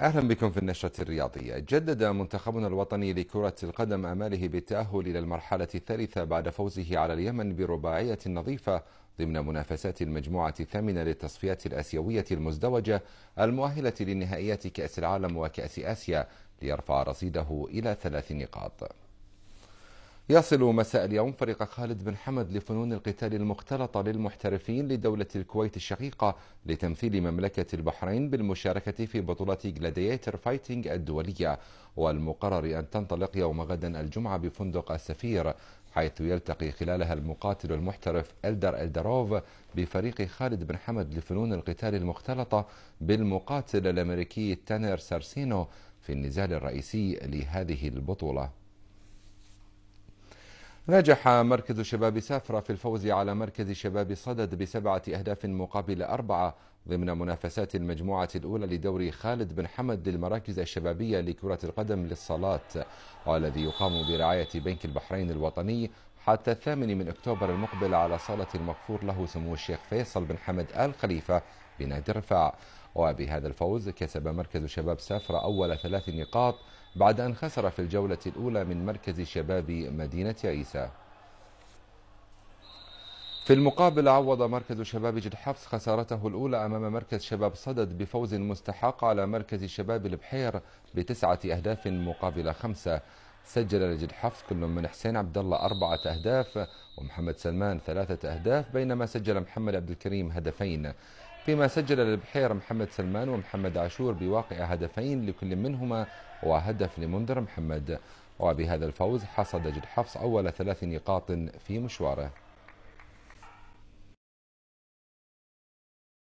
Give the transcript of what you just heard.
اهلا بكم في النشره الرياضيه. جدد منتخبنا الوطني لكره القدم اماله بالتاهل الى المرحله الثالثه بعد فوزه على اليمن برباعيه نظيفه ضمن منافسات المجموعه الثامنه للتصفيات الاسيويه المزدوجه المؤهله لنهائيات كاس العالم وكاس اسيا ليرفع رصيده الى ثلاث نقاط. يصل مساء اليوم فريق خالد بن حمد لفنون القتال المختلطة للمحترفين لدولة الكويت الشقيقة لتمثيل مملكة البحرين بالمشاركة في بطولة جلاديتر فايتنج الدولية والمقرر أن تنطلق يوم غدا الجمعة بفندق السفير حيث يلتقي خلالها المقاتل المحترف إلدر إلدروف بفريق خالد بن حمد لفنون القتال المختلطة بالمقاتل الأمريكي تانير سارسينو في النزال الرئيسي لهذه البطولة نجح مركز شباب سافرة في الفوز على مركز شباب صدد بسبعة أهداف مقابل أربعة ضمن منافسات المجموعة الأولى لدوري خالد بن حمد للمراكز الشبابية لكرة القدم للصالات والذي يقام برعاية بنك البحرين الوطني حتى الثامن من أكتوبر المقبل على صالة المغفور له سمو الشيخ فيصل بن حمد آل خليفة بنادي الرفاع وبهذا الفوز كسب مركز شباب سافرة أول ثلاث نقاط بعد أن خسر في الجولة الأولى من مركز شباب مدينة عيسى في المقابل عوض مركز شباب جد حفص خسارته الأولى أمام مركز شباب صدد بفوز مستحق على مركز شباب البحير بتسعة أهداف مقابل خمسة سجل لجد حفص كل من حسين عبد الله أربعة أهداف ومحمد سلمان ثلاثة أهداف بينما سجل محمد عبد الكريم هدفين فيما سجل البحير محمد سلمان ومحمد عاشور بواقع هدفين لكل منهما وهدف لمنذر محمد وبهذا الفوز حصد جد حفص أول ثلاث نقاط في مشواره